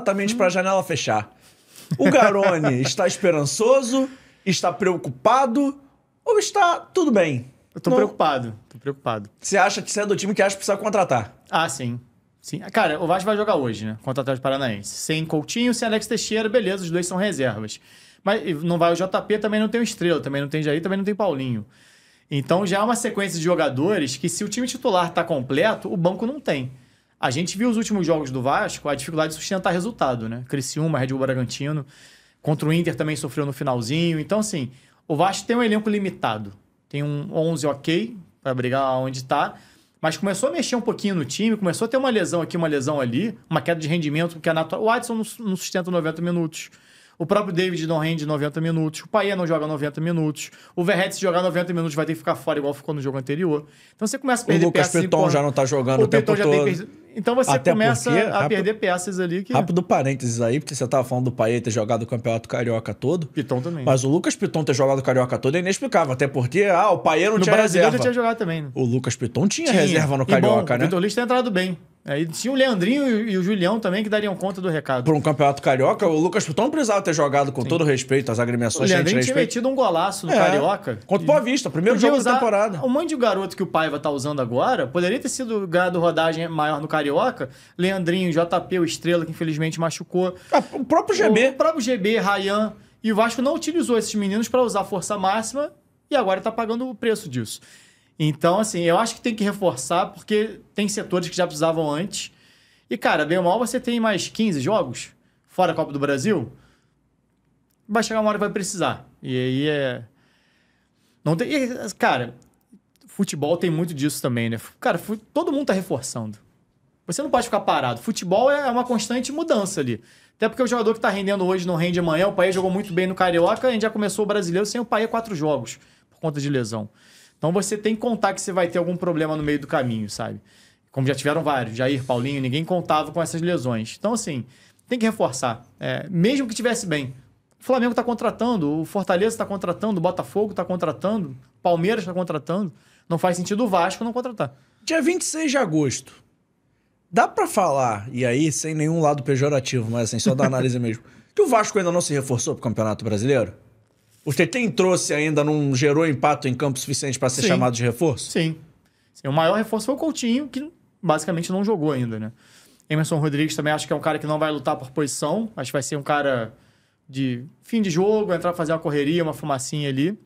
exatamente para a hum. janela fechar. O Garone está esperançoso, está preocupado ou está tudo bem? Eu tô preocupado, tô preocupado. Você acha que você é do time que acha que precisa contratar? Ah, sim. Sim. Cara, o Vasco vai jogar hoje, né? Contra o Atlético Paranaense. Sem Coutinho, sem Alex Teixeira, beleza, os dois são reservas. Mas não vai o JP, também não tem o Estrela, também não tem Jair, também não tem Paulinho. Então já é uma sequência de jogadores que, se o time titular tá completo, o banco não tem. A gente viu os últimos jogos do Vasco, a dificuldade de sustentar resultado, né? Criciúma, Red Bull Bragantino, contra o Inter também sofreu no finalzinho. Então, assim, o Vasco tem um elenco limitado. Tem um 11 ok para brigar onde está, mas começou a mexer um pouquinho no time, começou a ter uma lesão aqui, uma lesão ali, uma queda de rendimento, porque a natural... o Watson não sustenta 90 minutos. O próprio David não rende 90 minutos. O Paia não joga 90 minutos. O Verret, se jogar 90 minutos, vai ter que ficar fora, igual ficou no jogo anterior. Então você começa a perder O Lucas peças Piton já não tá jogando o, o tempo todo. Tem... Então você Até começa porque, a rápido, perder peças ali que. Rápido parênteses aí, porque você tava falando do Paê ter jogado o campeonato carioca todo. Piton também. Mas o Lucas Piton ter jogado o carioca todo é inexplicável. Até porque, ah, o Paê não no tinha Brasil reserva. O tinha jogado também, né? O Lucas Piton tinha, tinha, reserva no carioca, bom, né? O Vitor Lista tem entrado bem. Aí é, tinha o Leandrinho e o Julião também que dariam conta do recado. Por um campeonato carioca, o Lucas Piton precisava ter jogado com Sim. todo respeito as agremiações. O Leandrinho tinha metido um golaço no é. Carioca. Contra o Boa Vista, primeiro jogo da temporada. o monte de garoto que o Paiva tá usando agora poderia ter sido ganhado rodagem maior no Carioca. Leandrinho, JP, o Estrela, que infelizmente machucou. Ah, o próprio GB. O próprio GB, Rayan. E o Vasco não utilizou esses meninos para usar força máxima e agora tá pagando o preço disso. Então, assim, eu acho que tem que reforçar, porque tem setores que já precisavam antes. E, cara, bem ou mal, você tem mais 15 jogos fora a Copa do Brasil. Vai chegar uma hora que vai precisar. E aí é. Não tem. Cara, futebol tem muito disso também, né? Cara, todo mundo tá reforçando. Você não pode ficar parado. Futebol é uma constante mudança ali. Até porque o jogador que tá rendendo hoje não rende amanhã. O Paê jogou muito bem no Carioca, a gente já começou o brasileiro sem o Paê quatro jogos por conta de lesão. Então você tem que contar que você vai ter algum problema no meio do caminho, sabe? Como já tiveram vários, Jair, Paulinho, ninguém contava com essas lesões. Então, assim, tem que reforçar. É, mesmo que tivesse bem. O Flamengo está contratando, o Fortaleza está contratando, o Botafogo está contratando, o Palmeiras está contratando. Não faz sentido o Vasco não contratar. Dia 26 de agosto. Dá para falar, e aí sem nenhum lado pejorativo, mas assim, só da análise mesmo, que o Vasco ainda não se reforçou para o Campeonato Brasileiro? O Tetem trouxe ainda, não gerou impacto em campo suficiente para ser Sim. chamado de reforço? Sim. Sim. O maior reforço foi o Coutinho, que basicamente não jogou ainda, né? Emerson Rodrigues também acho que é um cara que não vai lutar por posição. Acho que vai ser um cara de fim de jogo, entrar fazer uma correria, uma fumacinha ali.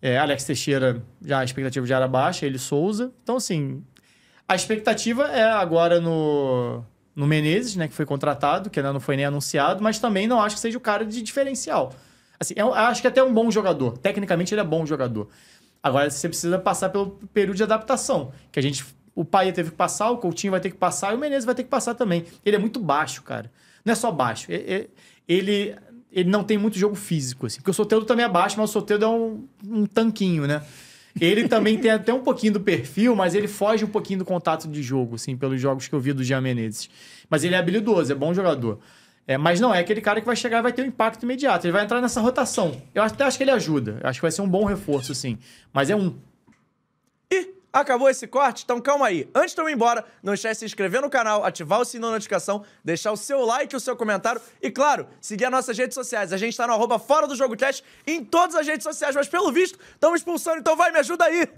É, Alex Teixeira, já a expectativa já era baixa, ele Souza. Então, assim, a expectativa é agora no, no Menezes, né, que foi contratado, que ainda não foi nem anunciado, mas também não acho que seja o cara de diferencial. Assim, é acho que é até é um bom jogador. Tecnicamente, ele é bom jogador. Agora, você precisa passar pelo período de adaptação, que a gente... O Paia teve que passar, o Coutinho vai ter que passar e o Menezes vai ter que passar também. Ele é muito baixo, cara. Não é só baixo. Ele, é, ele, ele não tem muito jogo físico, assim. Porque o Soteldo também é baixo, mas o Soteldo é um, um tanquinho, né? Ele também tem até um pouquinho do perfil, mas ele foge um pouquinho do contato de jogo, assim, pelos jogos que eu vi do Jean Menezes. Mas ele é habilidoso, é bom jogador. É, mas não é aquele cara que vai chegar e vai ter um impacto imediato. Ele vai entrar nessa rotação. Eu até acho que ele ajuda. Eu acho que vai ser um bom reforço, sim. Mas é um. E acabou esse corte? Então calma aí. Antes de eu ir embora, não esquece de se inscrever no canal, ativar o sininho da notificação, deixar o seu like, o seu comentário e, claro, seguir as nossas redes sociais. A gente tá no arroba fora do jogo cast em todas as redes sociais, mas pelo visto, estamos expulsando, então vai, me ajuda aí!